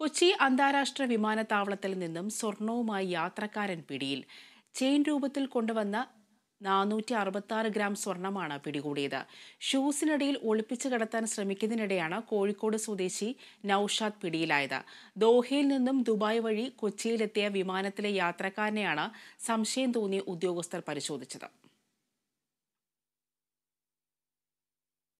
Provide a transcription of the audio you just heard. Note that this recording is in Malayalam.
കൊച്ചി അന്താരാഷ്ട്ര വിമാനത്താവളത്തിൽ നിന്നും സ്വർണവുമായി യാത്രക്കാരൻ പിടിയിൽ ചെയിൻ രൂപത്തിൽ കൊണ്ടുവന്ന നാനൂറ്റി അറുപത്തി ഗ്രാം സ്വർണമാണ് പിടികൂടിയത് ഷൂസിനിടയിൽ ഒളിപ്പിച്ചു കടത്താൻ ശ്രമിക്കുന്നതിനിടെയാണ് കോഴിക്കോട് സ്വദേശി നൌഷാദ് പിടിയിലായത് ദോഹയിൽ നിന്നും ദുബായ് വഴി കൊച്ചിയിലെത്തിയ വിമാനത്തിലെ യാത്രക്കാരനെയാണ് സംശയം തോന്നിയ ഉദ്യോഗസ്ഥർ പരിശോധിച്ചത്